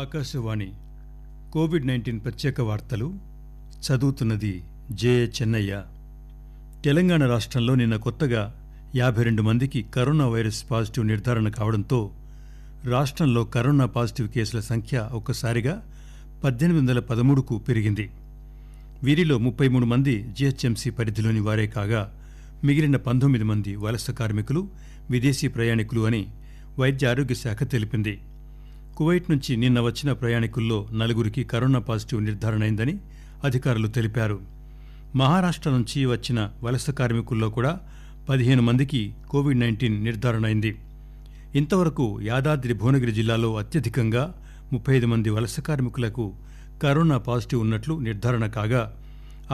Akashvani Covid nineteen ప్రత్యేక వార్తలు చదువుతున్నది జే చెన్నయ్య తెలంగాణ రాష్ట్రంలో నిన్న కొత్తగా యాభై రెండు మందికి కరోనా వైరస్ పాజిటివ్ నిర్ధారణ కావడంతో రాష్ట్రంలో కరోనా పాజిటివ్ కేసుల సంఖ్య ఒక్కసారిగా పద్దెనిమిది వందల పదమూడుకు పెరిగింది వీరిలో ముప్పై మూడు మంది జీహెచ్ఎంసీ పరిధిలోని వారే కాగా మిగిలిన పంతొమ్మిది మంది వలస కార్మికులు విదేశీ ప్రయాణికులు అని వైద్య ఆరోగ్య శాఖ తెలిపింది కువైట్ నుంచి నిన్న వచ్చిన ప్రయాణికుల్లో నలుగురికి కరోనా పాజిటివ్ నిర్ధారణ అయిందని అధికారులు తెలిపారు మహారాష్ట్ర నుంచి వచ్చిన వలస కార్మికుల్లో కూడా పదిహేను మందికి కోవిడ్ నైన్టీన్ అయింది ఇంతవరకు యాదాద్రి భువనగిరి జిల్లాలో అత్యధికంగా ముప్పై ఐదు మంది వలస కార్మికులకు కరోనా పాజిటివ్ ఉన్నట్లు నిర్ధారణ కాగా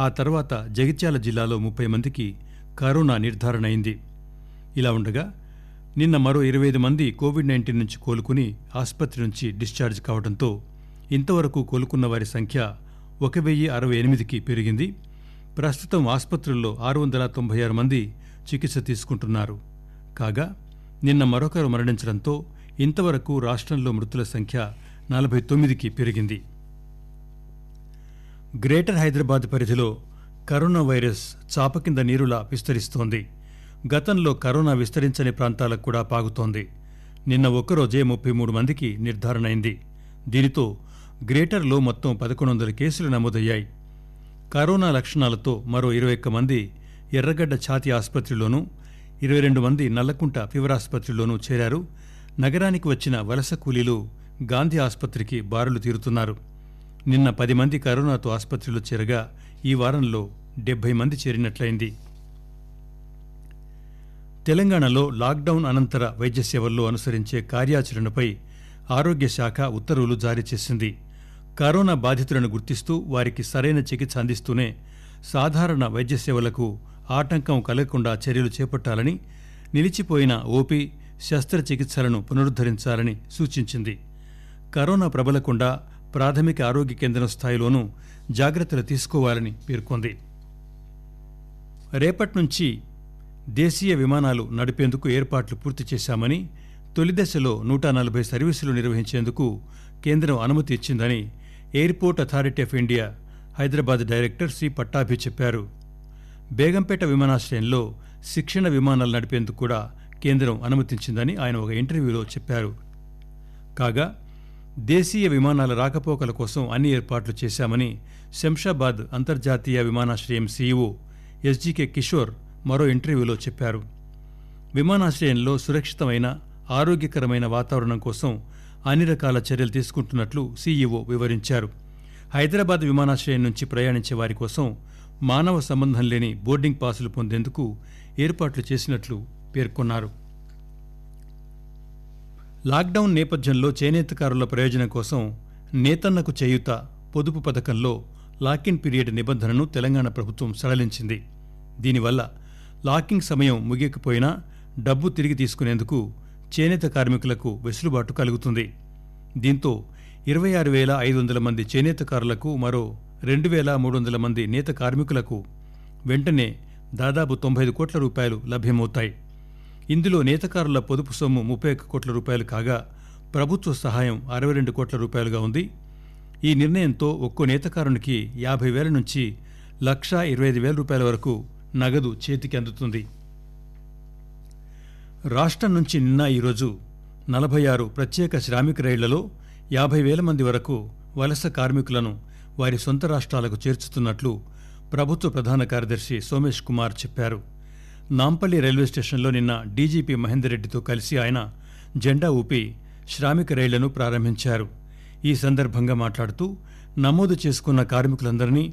ఆ తర్వాత జగిత్యాల జిల్లాలో ముప్పై మందికి కరోనా నిర్ధారణ అయింది ఇలా ఉండగా నిన్న మరో ఇరవై ఐదు మంది కోవిడ్ నైన్టీన్ నుంచి కోలుకుని ఆసుపత్రి నుంచి డిశ్చార్జ్ కావడంతో ఇంతవరకు కోలుకున్న వారి సంఖ్య ఒక వెయ్యి అరవై ఎనిమిదికి పెరిగింది ప్రస్తుతం ఆసుపత్రుల్లో ఆరు వందల తొంభై ఆరు మంది చికిత్స తీసుకుంటున్నారు కాగా నిన్న మరొకరు మరణించడంతో ఇంతవరకు రాష్ట్రంలో మృతుల సంఖ్య నలభై తొమ్మిదికి పెరిగింది గ్రేటర్ హైదరాబాద్ పరిధిలో కరోనా వైరస్ చాప కింద నీరులా విస్తరిస్తోంది గతంలో కరోనా విస్తరించని ప్రాంతాలకు కూడా పాగుతోంది నిన్న ఒక్కరోజే ముప్పై మూడు మందికి నిర్ధారణైంది దీనితో గ్రేటర్లో మొత్తం పదకొండు వందల కేసులు నమోదయ్యాయి కరోనా లక్షణాలతో మరో ఇరవై ఒక్క మంది ఎర్రగడ్డ ఛాతి ఆసుపత్రిలోనూ ఇరవై రెండు మంది నల్లకుంట ఫీవర్ ఆసుపత్రిలోనూ చేరారు నగరానికి వచ్చిన వలస కూలీలు గాంధీ ఆసుపత్రికి బారులు తీరుతున్నారు నిన్న పది మంది కరోనాతో ఆసుపత్రిలో చేరగా ఈ వారంలో డెబ్బై మంది చేరినట్లయింది తెలంగాణలో లాక్డౌన్ అనంతర వైద్య సేవల్లో అనుసరించే కార్యాచరణపై ఆరోగ్య శాఖ ఉత్తర్వులు జారీ చేసింది కరోనా బాధితులను గుర్తిస్తూ వారికి సరైన చికిత్స అందిస్తూనే సాధారణ వైద్య సేవలకు ఆటంకం కలగకుండా చర్యలు చేపట్టాలని నిలిచిపోయిన ఓపీ శస్త్రచికిత్సలను పునరుద్ధరించాలని సూచించింది కరోనా ప్రబలకుండా ప్రాథమిక ఆరోగ్య కేంద్రం స్థాయిలోనూ జాగ్రత్తలు తీసుకోవాలని పేర్కొంది రేపటి నుంచి దేశీయ విమానాలు నడిపేందుకు ఏర్పాట్లు పూర్తి చేశామని తొలిదశలో నూట నలభై సర్వీసులు నిర్వహించేందుకు కేంద్రం అనుమతి ఇచ్చిందని airport authority of India Hyderabad director Shri Pattabhi చెప్పారు బేగంపేట విమానాశ్రయంలో శిక్షణ విమానాలు నడిపేందుకు కూడా కేంద్రం అనుమతించిందని ఆయన ఒక ఇంటర్వ్యూలో చెప్పారు కాగా దేశీయ విమానాల రాకపోకల కోసం అన్ని ఏర్పాట్లు చేశామని శంషాబాద్ అంతర్జాతీయ విమానాశ్రయం సీఈఓ ఎస్జీకే కిషోర్ మరో ఇంటర్వ్యూలో చెప్పారు విమానాశ్రయంలో సురక్షితమైన ఆరోగ్యకరమైన వాతావరణం కోసం అన్ని రకాల చర్యలు తీసుకుంటున్నట్లు సీఈఓ వివరించారు హైదరాబాద్ విమానాశ్రయం నుంచి ప్రయాణించే వారి కోసం మానవ సంబంధం లేని బోర్డింగ్ పాసులు పొందేందుకు ఏర్పాట్లు చేసినట్లు పేర్కొన్నారు లాక్డౌన్ నేపథ్యంలో చేనేతకారుల ప్రయోజనం కోసం నేతన్నకు చేయుత పొదుపు పథకంలో లాకిన్ పీరియడ్ నిబంధనను తెలంగాణ ప్రభుత్వం సడలించింది దీనివల్ల లాకింగ్ సమయం ముగియకపోయినా డబ్బు తిరిగి తీసుకునేందుకు చేనేత కార్మికులకు వెసులుబాటు కలుగుతుంది దీంతో ఇరవై ఆరు వేల ఐదు వందల మంది చేనేతకారులకు మరో రెండు వేల మూడు వందల మంది నేత కార్మికులకు వెంటనే దాదాపు తొంభై ఐదు కోట్ల రూపాయలు లభ్యమవుతాయి ఇందులో నేతకారుల పొదుపు సొమ్ము ముప్పై ఒక్క కోట్ల రూపాయలు కాగా ప్రభుత్వ సహాయం అరవై రెండు కోట్ల రూపాయలుగా ఉంది ఈ నిర్ణయంతో ఒక్కో నేతకారునికి యాభై వేల నుంచి లక్షా ఇరవై ఐదు వేల రూపాయల వరకు నగదు చేతికి అందుతుంది రాష్ట్రం నుంచి నిన్న ఈరోజు నలభై ఆరు ప్రత్యేక శ్రామిక రైళ్లలో యాభై వేల మంది వరకు వలస కార్మికులను వారి సొంత రాష్ట్రాలకు చేర్చుతున్నట్లు ప్రభుత్వ ప్రధాన కార్యదర్శి సోమేష్ కుమార్ చెప్పారు నాంపల్లి రైల్వే స్టేషన్లో నిన్న డీజీపీ మహేందర్ రెడ్డితో కలిసి ఆయన జెండా ఊపి శ్రామిక రైళ్లను ప్రారంభించారు ఈ సందర్భంగా మాట్లాడుతూ నమోదు చేసుకున్న కార్మికులందరినీ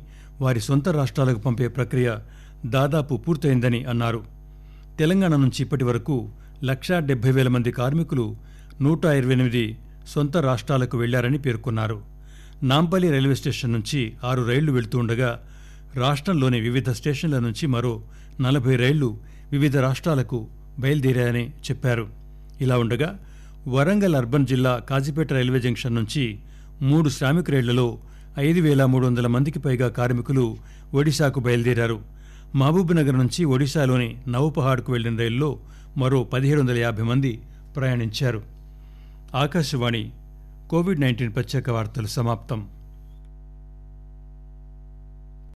వారి సొంత రాష్ట్రాలకు పంపే ప్రక్రియ దాదాపు పూర్తయిందని అన్నారు తెలంగాణ నుంచి ఇప్పటి వరకు లక్షా డెబ్బై వేల మంది కార్మికులు నూట ఇరవై ఎనిమిది సొంత రాష్ట్రాలకు వెళ్లారని పేర్కొన్నారు నాంపల్లి రైల్వే స్టేషన్ నుంచి ఆరు రైళ్లు వెళ్తుండగా రాష్ట్రంలోని వివిధ స్టేషన్ల నుంచి మరో నలభై రైళ్లు వివిధ రాష్ట్రాలకు బయలుదేరాయని చెప్పారు ఇలా ఉండగా వరంగల్ అర్బన్ జిల్లా కాజీపేట రైల్వే జంక్షన్ నుంచి మూడు శ్రామిక రైళ్లలో ఐదు వేల మూడు వందల మందికి పైగా కార్మికులు ఒడిశాకు బయలుదేరారు మహబూబ్నగర్ నుంచి ఒడిశాలోని నవపహాడ్కు వెళ్లిన రైల్లో మరో పదిహేడు వందల యాభై మంది ప్రయాణించారు ఆకాశవాణి కోవిడ్ నైన్టీన్ ప్రత్యేక వార్తలు సమాప్తం